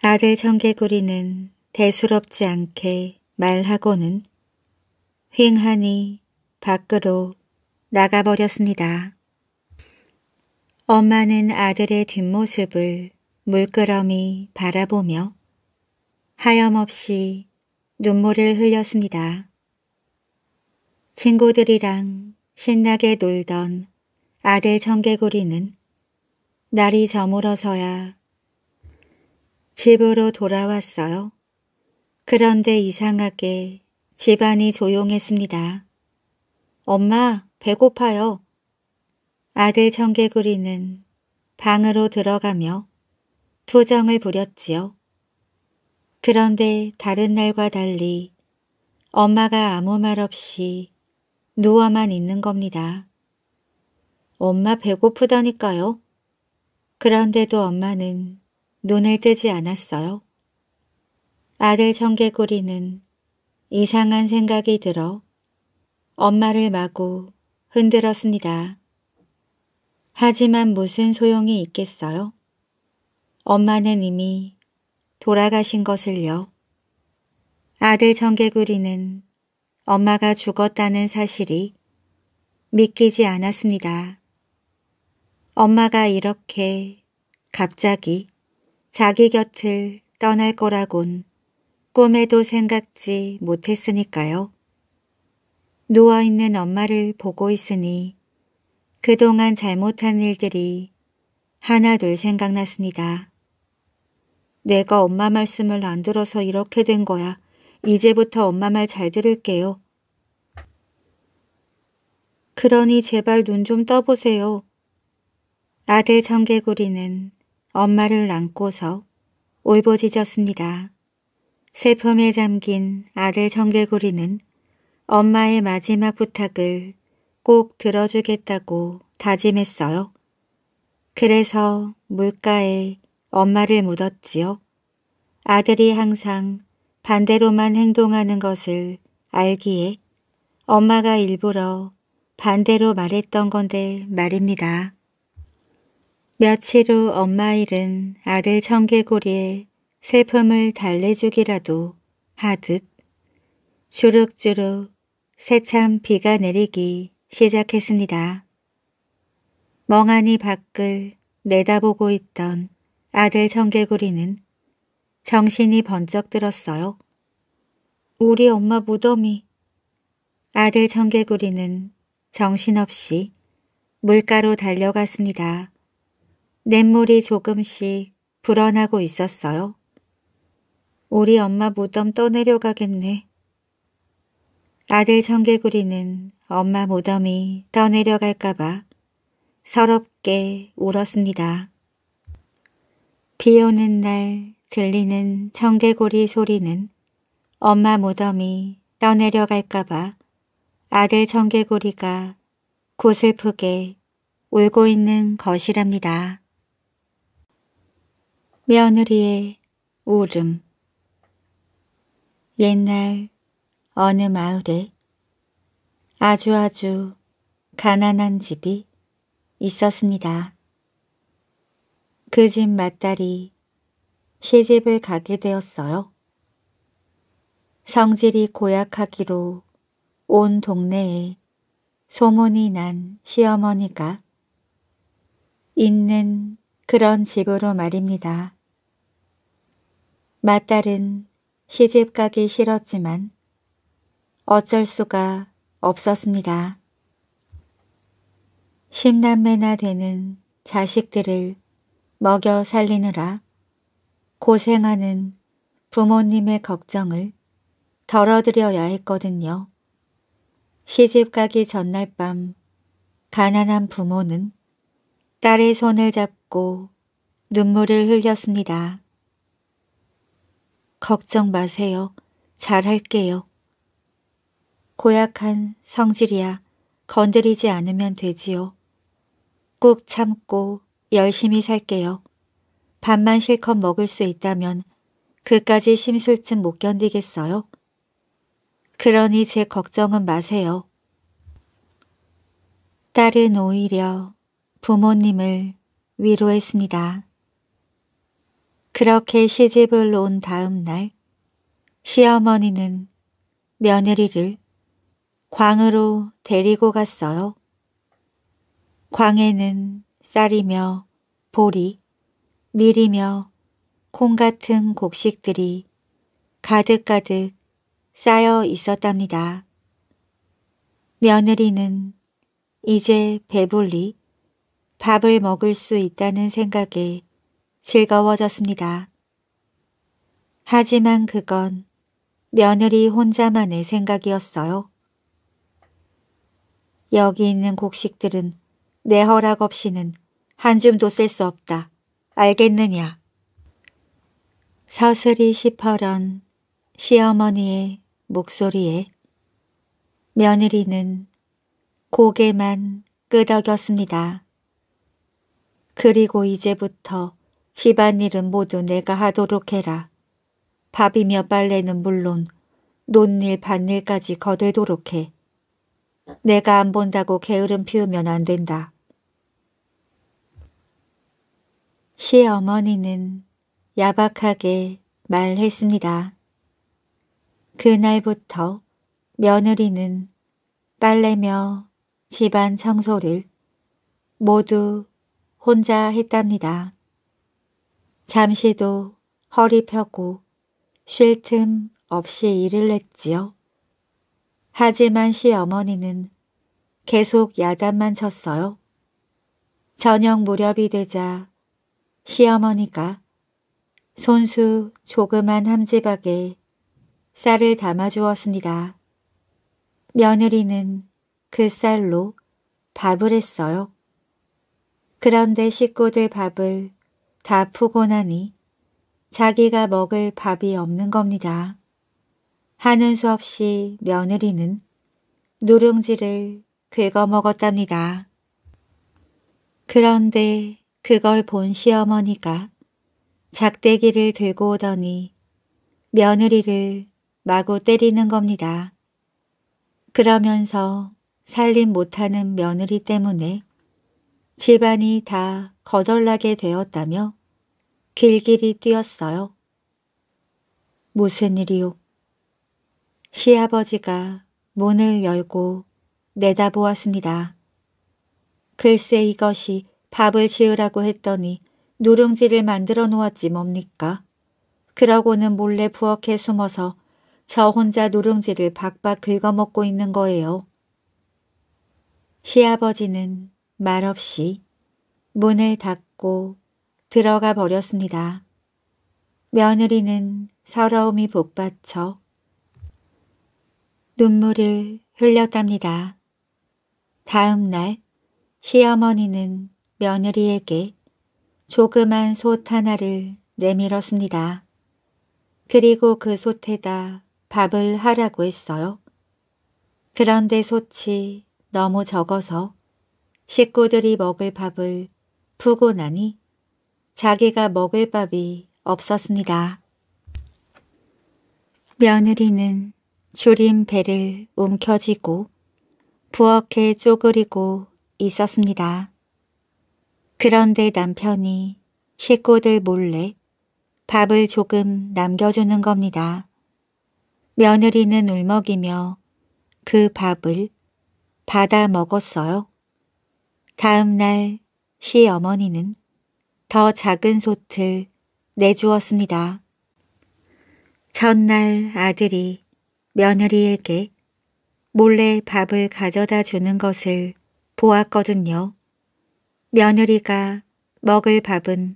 아들 청개구리는 대수롭지 않게 말하고는 휑하니 밖으로 나가버렸습니다. 엄마는 아들의 뒷모습을 물끄러미 바라보며 하염없이 눈물을 흘렸습니다. 친구들이랑 신나게 놀던 아들 청개구리는 날이 저물어서야 집으로 돌아왔어요. 그런데 이상하게 집안이 조용했습니다. 엄마, 배고파요. 아들 청개구리는 방으로 들어가며 투정을 부렸지요. 그런데 다른 날과 달리 엄마가 아무 말 없이 누워만 있는 겁니다. 엄마 배고프다니까요. 그런데도 엄마는 눈을 뜨지 않았어요. 아들 청개구리는 이상한 생각이 들어 엄마를 마구 흔들었습니다. 하지만 무슨 소용이 있겠어요? 엄마는 이미 돌아가신 것을요. 아들 청개구리는 엄마가 죽었다는 사실이 믿기지 않았습니다. 엄마가 이렇게 갑자기 자기 곁을 떠날 거라곤 꿈에도 생각지 못했으니까요. 누워있는 엄마를 보고 있으니 그동안 잘못한 일들이 하나둘 생각났습니다. 내가 엄마 말씀을 안 들어서 이렇게 된 거야. 이제부터 엄마 말 잘 들을게요. 그러니 제발 눈 좀 떠보세요. 아들 청개구리는 엄마를 안고서 울부짖었습니다 슬픔에 잠긴 아들 정개구리는 엄마의 마지막 부탁을 꼭 들어주겠다고 다짐했어요. 그래서 물가에 엄마를 묻었지요. 아들이 항상 반대로만 행동하는 것을 알기에 엄마가 일부러 반대로 말했던 건데 말입니다. 며칠 후 엄마 일은 아들 청개구리의 슬픔을 달래주기라도 하듯 주룩주룩 새참 비가 내리기 시작했습니다. 멍하니 밖을 내다보고 있던 아들 청개구리는 정신이 번쩍 들었어요. 우리 엄마 무덤이 아들 청개구리는 정신없이 물가로 달려갔습니다. 냇물이 조금씩 불어나고 있었어요. 우리 엄마 무덤 떠내려가겠네. 아들 청개구리는 엄마 무덤이 떠내려갈까봐 서럽게 울었습니다. 비 오는 날 들리는 청개구리 소리는 엄마 무덤이 떠내려갈까봐 아들 청개구리가 고슬프게 울고 있는 것이랍니다. 며느리의 울음 옛날 어느 마을에 아주아주 아주 가난한 집이 있었습니다. 그 집 맏딸이 시집을 가게 되었어요. 성질이 고약하기로 온 동네에 소문이 난 시어머니가 있는 그런 집으로 말입니다. 맏딸은 시집 가기 싫었지만 어쩔 수가 없었습니다. 십남매나 되는 자식들을 먹여 살리느라 고생하는 부모님의 걱정을 덜어드려야 했거든요. 시집 가기 전날 밤 가난한 부모는 딸의 손을 잡고 눈물을 흘렸습니다. 걱정 마세요. 잘할게요. 고약한 성질이야 건드리지 않으면 되지요. 꾹 참고 열심히 살게요. 밥만 실컷 먹을 수 있다면 그까지 심술쯤 못 견디겠어요? 그러니 제 걱정은 마세요. 딸은 오히려 부모님을 위로했습니다. 그렇게 시집을 온 다음 날 시어머니는 며느리를 광으로 데리고 갔어요. 광에는 쌀이며 보리, 밀이며 콩 같은 곡식들이 가득가득 쌓여 있었답니다. 며느리는 이제 배불리 밥을 먹을 수 있다는 생각에 즐거워졌습니다. 하지만 그건 며느리 혼자만의 생각이었어요. 여기 있는 곡식들은 내 허락 없이는 한 줌도 쓸 수 없다. 알겠느냐? 서슬이 시퍼런 시어머니의 목소리에 며느리는 고개만 끄덕였습니다. 그리고 이제부터 집안일은 모두 내가 하도록 해라. 밥이며 빨래는 물론 논일 밭일까지 거들도록 해. 내가 안 본다고 게으름 피우면 안 된다. 시어머니는 야박하게 말했습니다. 그날부터 며느리는 빨래며 집안 청소를 모두 혼자 했답니다. 잠시도 허리 펴고 쉴 틈 없이 일을 했지요. 하지만 시어머니는 계속 야단만 쳤어요. 저녁 무렵이 되자 시어머니가 손수 조그만 함지박에 쌀을 담아주었습니다. 며느리는 그 쌀로 밥을 했어요. 그런데 식구들 밥을 다 푸고나니 자기가 먹을 밥이 없는 겁니다. 하는 수 없이 며느리는 누룽지를 긁어 먹었답니다. 그런데 그걸 본 시어머니가 작대기를 들고 오더니 며느리를 마구 때리는 겁니다. 그러면서 살림 못하는 며느리 때문에 집안이 다 거덜나게 되었다며 길길이 뛰었어요. 무슨 일이오 시아버지가 문을 열고 내다보았습니다. 글쎄 이것이 밥을 지으라고 했더니 누룽지를 만들어 놓았지 뭡니까? 그러고는 몰래 부엌에 숨어서 저 혼자 누룽지를 박박 긁어먹고 있는 거예요. 시아버지는 말없이 문을 닫고 들어가 버렸습니다. 며느리는 서러움이 복받쳐 눈물을 흘렸답니다. 다음 날 시어머니는 며느리에게 조그만 솥 하나를 내밀었습니다. 그리고 그 솥에다 밥을 하라고 했어요. 그런데 솥이 너무 적어서 식구들이 먹을 밥을 푸고 나니 자기가 먹을 밥이 없었습니다. 며느리는 줄임 배를 움켜쥐고 부엌에 쪼그리고 있었습니다. 그런데 남편이 식구들 몰래 밥을 조금 남겨주는 겁니다. 며느리는 울먹이며 그 밥을 받아 먹었어요. 다음 날시 어머니는 더 작은 솥을 내주었습니다. 전날 아들이 며느리에게 몰래 밥을 가져다 주는 것을 보았거든요. 며느리가 먹을 밥은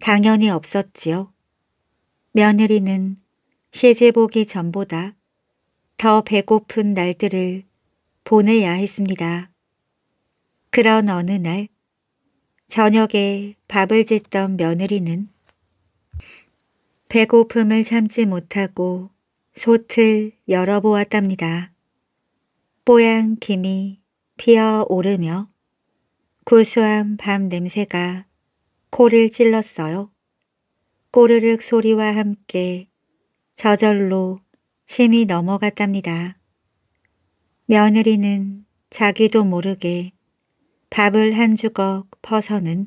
당연히 없었지요. 며느리는 시집 오기 전보다 더 배고픈 날들을 보내야 했습니다. 그런 어느 날 저녁에 밥을 짓던 며느리는 배고픔을 참지 못하고 솥을 열어보았답니다. 뽀얀 김이 피어오르며 구수한 밤 냄새가 코를 찔렀어요. 꼬르륵 소리와 함께 저절로 침이 넘어갔답니다. 며느리는 자기도 모르게 밥을 한 주걱 퍼서는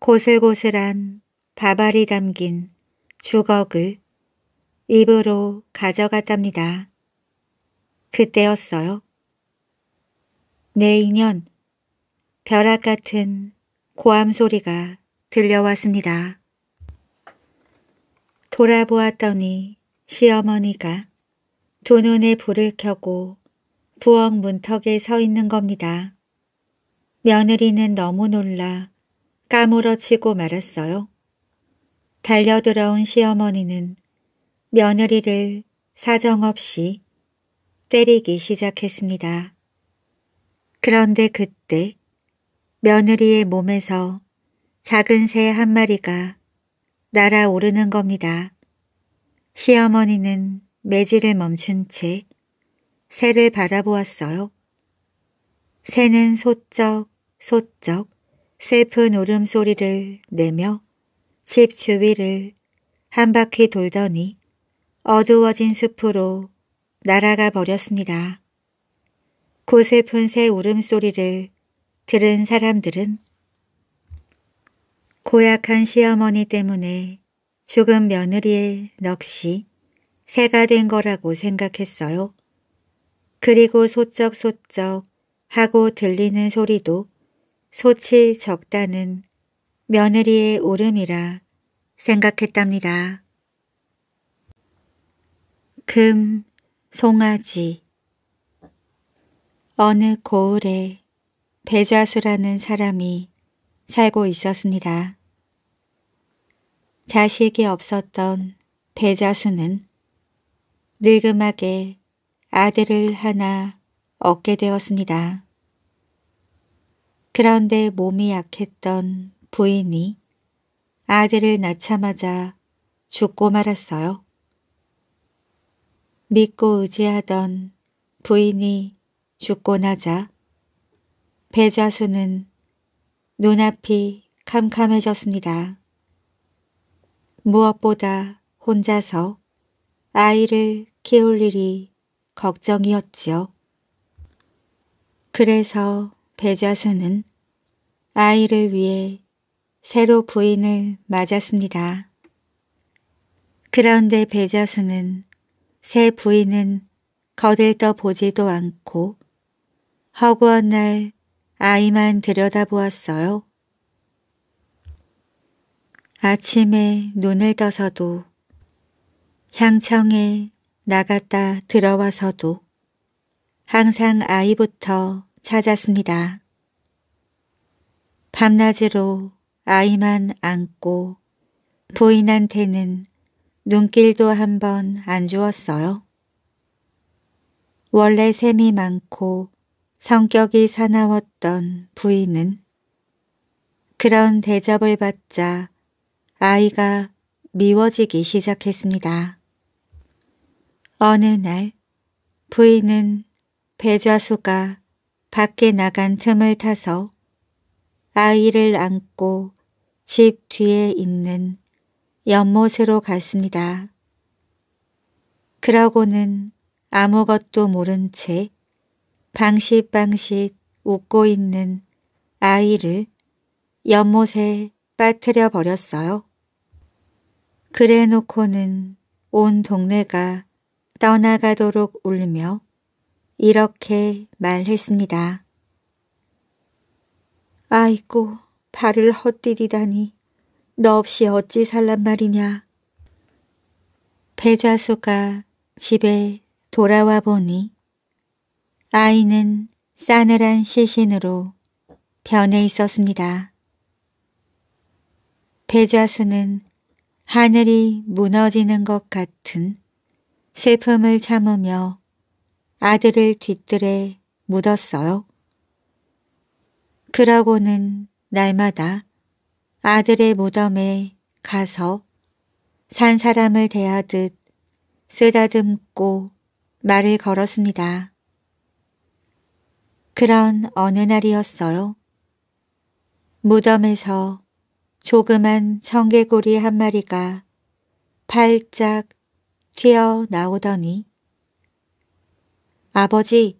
고슬고슬한 밥알이 담긴 주걱을 입으로 가져갔답니다. 그때였어요. 내 네, 인연, 벼락 같은 고함 소리가 들려왔습니다. 돌아보았더니 시어머니가 두 눈에 불을 켜고 부엌 문턱에 서 있는 겁니다. 며느리는 너무 놀라 까무러치고 말았어요. 달려들어온 시어머니는 며느리를 사정없이 때리기 시작했습니다. 그런데 그때 며느리의 몸에서 작은 새 한 마리가 날아오르는 겁니다. 시어머니는 매질을 멈춘 채 새를 바라보았어요. 새는 소쩍 소쩍 슬픈 울음소리를 내며 집 주위를 한 바퀴 돌더니 어두워진 숲으로 날아가 버렸습니다. 고슬픈 그 새 울음소리를 들은 사람들은 고약한 시어머니 때문에 죽은 며느리의 넋이 새가 된 거라고 생각했어요. 그리고 소쩍소쩍 하고 들리는 소리도 소치 적다는 며느리의 울음이라 생각했답니다. 금, 송아지 어느 고을에 배자수라는 사람이 살고 있었습니다. 자식이 없었던 배자수는 늙음하게 아들을 하나 얻게 되었습니다. 그런데 몸이 약했던 부인이 아들을 낳자마자 죽고 말았어요. 믿고 의지하던 부인이 죽고 나자 배좌수는 눈앞이 캄캄해졌습니다. 무엇보다 혼자서 아이를 키울 일이 걱정이었지요. 그래서 배좌수는 아이를 위해 새로 부인을 맞았습니다. 그런데 배자수는 새 부인은 거들떠 보지도 않고 허구한 날 아이만 들여다보았어요. 아침에 눈을 떠서도 향청에 나갔다 들어와서도 항상 아이부터 찾았습니다. 밤낮으로 아이만 안고 부인한테는 눈길도 한번안 주었어요. 원래 셈이 많고 성격이 사나웠던 부인은 그런 대접을 받자 아이가 미워지기 시작했습니다. 어느 날 부인은 배좌수가 밖에 나간 틈을 타서 아이를 안고 집 뒤에 있는 연못으로 갔습니다. 그러고는 아무것도 모른 채 방식방식 웃고 있는 아이를 연못에 빠뜨려 버렸어요. 그래 놓고는 온 동네가 떠나가도록 울며 이렇게 말했습니다. 아이고 발을 헛디디다니 너 없이 어찌 살란 말이냐. 배자수가 집에 돌아와 보니 아이는 싸늘한 시신으로 변해 있었습니다. 배자수는 하늘이 무너지는 것 같은 슬픔을 참으며 아들을 뒤뜰에 묻었어요. 그러고는 날마다 아들의 무덤에 가서 산 사람을 대하듯 쓰다듬고 말을 걸었습니다. 그런 어느 날이었어요. 무덤에서 조그만 청개구리 한 마리가 팔짝 튀어나오더니 아버지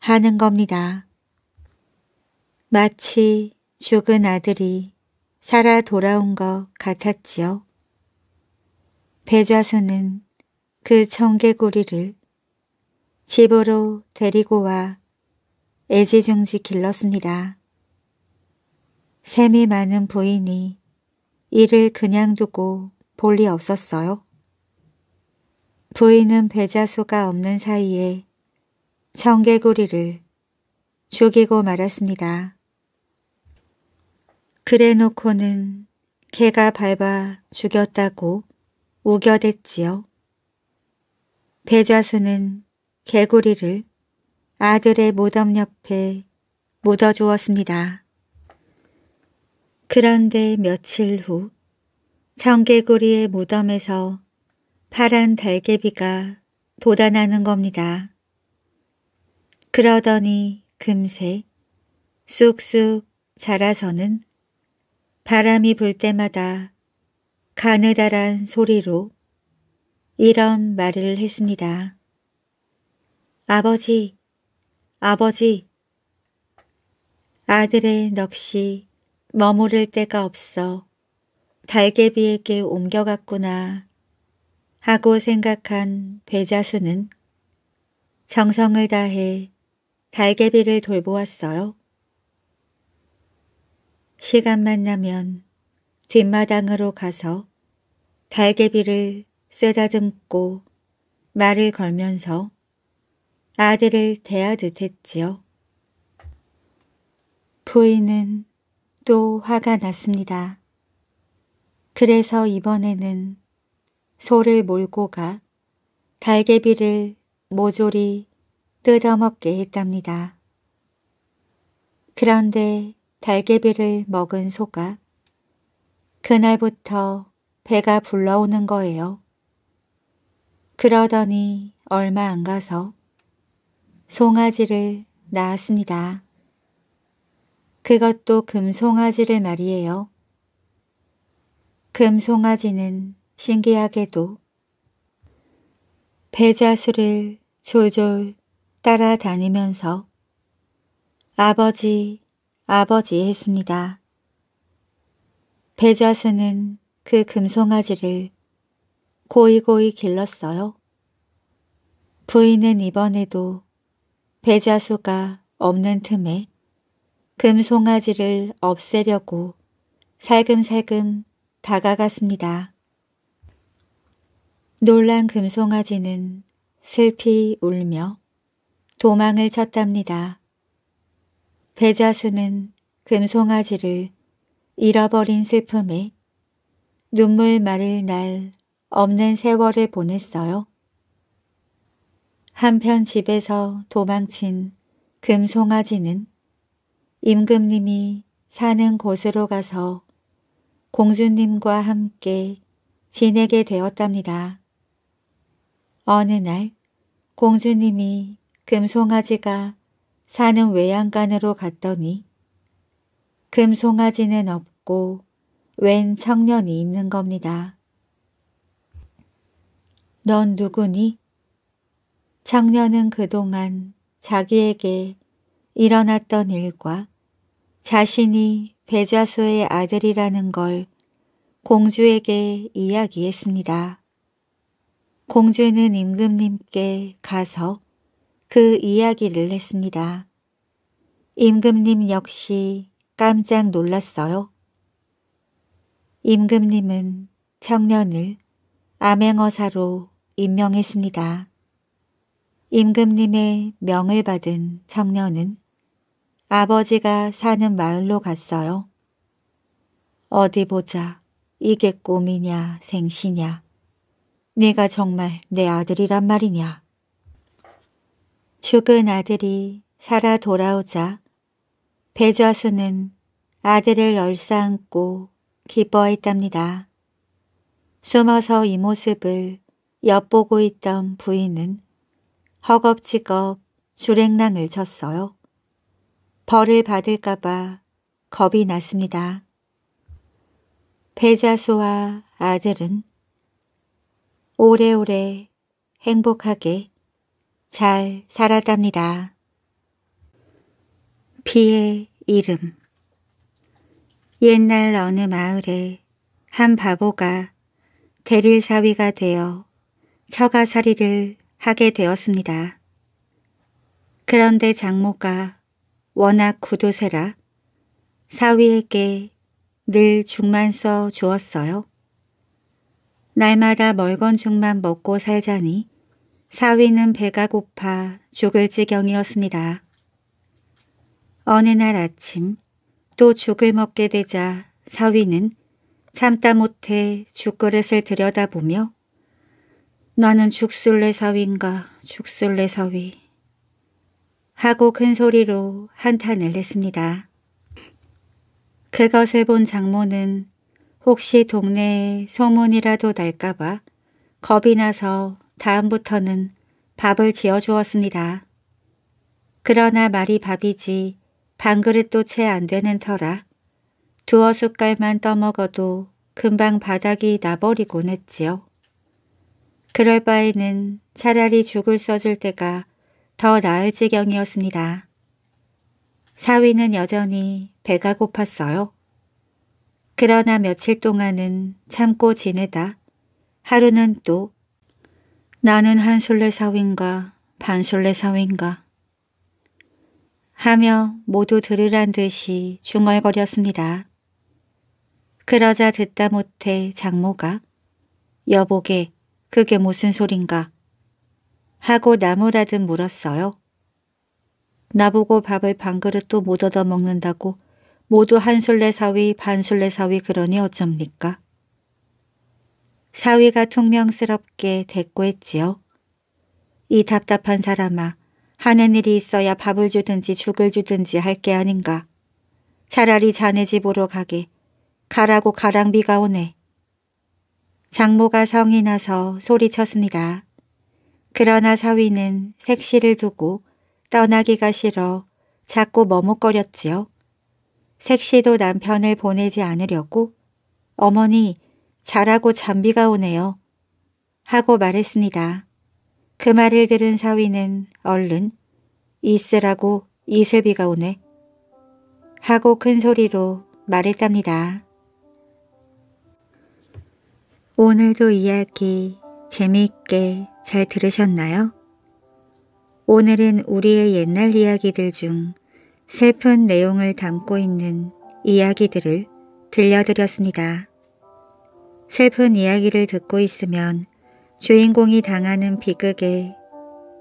하는 겁니다. 마치 죽은 아들이 살아 돌아온 것 같았지요. 배좌수는 그 청개구리를 집으로 데리고 와 애지중지 길렀습니다. 셈이 많은 부인이 이를 그냥 두고 볼 리 없었어요. 부인은 배자수가 없는 사이에 청개구리를 죽이고 말았습니다. 그래 놓고는 개가 밟아 죽였다고 우겨댔지요. 배자수는 개구리를 아들의 무덤 옆에 묻어주었습니다. 그런데 며칠 후 청개구리의 무덤에서 파란 달개비가 돋아나는 겁니다. 그러더니 금세 쑥쑥 자라서는 바람이 불 때마다 가느다란 소리로 이런 말을 했습니다. 아버지, 아버지, 아들의 넋이 머무를 데가 없어 달개비에게 옮겨갔구나 하고 생각한 배자수는 정성을 다해 달개비를 돌보았어요. 시간만 나면 뒷마당으로 가서 달개비를 쓰다듬고 말을 걸면서 아들을 대하듯 했지요. 부인은 또 화가 났습니다. 그래서 이번에는 소를 몰고 가 달개비를 모조리 뜯어먹게 했답니다. 그런데 달개비를 먹은 소가 그날부터 배가 불러오는 거예요. 그러더니 얼마 안 가서 송아지를 낳았습니다. 그것도 금송아지를 말이에요. 금송아지는 신기하게도 배자수를 졸졸 따라다니면서 아버지 아버지 했습니다. 배자수는 그 금송아지를 고이고이 길렀어요. 부인은 이번에도 배자수가 없는 틈에 금송아지를 없애려고 살금살금 다가갔습니다. 놀란 금송아지는 슬피 울며 도망을 쳤답니다. 배자수는 금송아지를 잃어버린 슬픔에 눈물 마를 날 없는 세월을 보냈어요. 한편 집에서 도망친 금송아지는 임금님이 사는 곳으로 가서 공주님과 함께 지내게 되었답니다. 어느 날 공주님이 금송아지가 사는 외양간으로 갔더니 금송아지는 없고 웬 청년이 있는 겁니다. 넌 누구니? 청년은 그동안 자기에게 일어났던 일과 자신이 배좌수의 아들이라는 걸 공주에게 이야기했습니다. 공주는 임금님께 가서 그 이야기를 했습니다. 임금님 역시 깜짝 놀랐어요. 임금님은 청년을 암행어사로 임명했습니다. 임금님의 명을 받은 청년은 아버지가 사는 마을로 갔어요. 어디 보자. 이게 꿈이냐 생시냐. 네가 정말 내 아들이란 말이냐. 죽은 아들이 살아 돌아오자 배좌수는 아들을 얼싸안고 기뻐했답니다. 숨어서 이 모습을 엿보고 있던 부인은 허겁지겁 주랭랑을 쳤어요. 벌을 받을까봐 겁이 났습니다. 배자수와 아들은 오래오래 행복하게 잘 살아답니다. 비의 이름 옛날 어느 마을에 한 바보가 대릴사위가 되어 처가살이를 하게 되었습니다. 그런데 장모가 워낙 구두세라 사위에게 늘 죽만 써 주었어요. 날마다 멀건 죽만 먹고 살자니 사위는 배가 고파 죽을 지경이었습니다. 어느 날 아침 또 죽을 먹게 되자 사위는 참다 못해 죽그릇을 들여다보며 나는 죽술래 사위인가 죽술래 사위 하고 큰 소리로 한탄을 냈습니다. 그것을 본 장모는 혹시 동네에 소문이라도 날까봐 겁이 나서 다음부터는 밥을 지어 주었습니다. 그러나 말이 밥이지 반그릇도 채 안 되는 터라 두어 숟갈만 떠먹어도 금방 바닥이 나버리곤 했지요. 그럴 바에는 차라리 죽을 써줄 때가 더 나을 지경이었습니다. 사위는 여전히 배가 고팠어요. 그러나 며칠 동안은 참고 지내다 하루는 또 나는 한 술래 사위인가 반술래 사위인가 하며 모두 들으란 듯이 중얼거렸습니다. 그러자 듣다 못해 장모가 여보게 그게 무슨 소린가 하고 나무라듯 물었어요. 나보고 밥을 반그릇도 못 얻어먹는다고 모두 한술래 사위 반술래 사위 그러니 어쩝니까? 사위가 퉁명스럽게 대꾸했지요. 이 답답한 사람아 하는 일이 있어야 밥을 주든지 죽을 주든지 할 게 아닌가. 차라리 자네 집으로 가게. 가라고 가랑비가 오네. 장모가 성이 나서 소리쳤습니다. 그러나 사위는 색시를 두고 떠나기가 싫어 자꾸 머뭇거렸지요. 색시도 남편을 보내지 않으려고 어머니 잘하고 잠비가 오네요. 하고 말했습니다. 그 말을 들은 사위는 얼른 이쓰라고 이슬비가 오네 하고 큰 소리로 말했답니다. 오늘도 이야기 재미있게 잘 들으셨나요? 오늘은 우리의 옛날 이야기들 중 슬픈 내용을 담고 있는 이야기들을 들려드렸습니다. 슬픈 이야기를 듣고 있으면 주인공이 당하는 비극에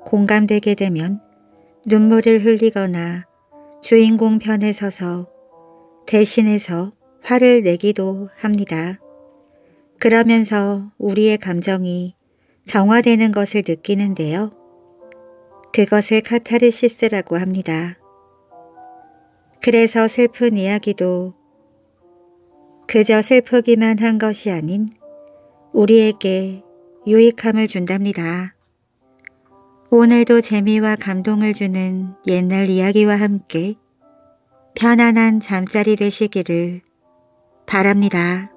공감되게 되면 눈물을 흘리거나 주인공 편에 서서 대신해서 화를 내기도 합니다. 그러면서 우리의 감정이 정화되는 것을 느끼는데요. 그것을 카타르시스라고 합니다. 그래서 슬픈 이야기도 그저 슬프기만 한 것이 아닌 우리에게 유익함을 준답니다. 오늘도 재미와 감동을 주는 옛날 이야기와 함께 편안한 잠자리 되시기를 바랍니다.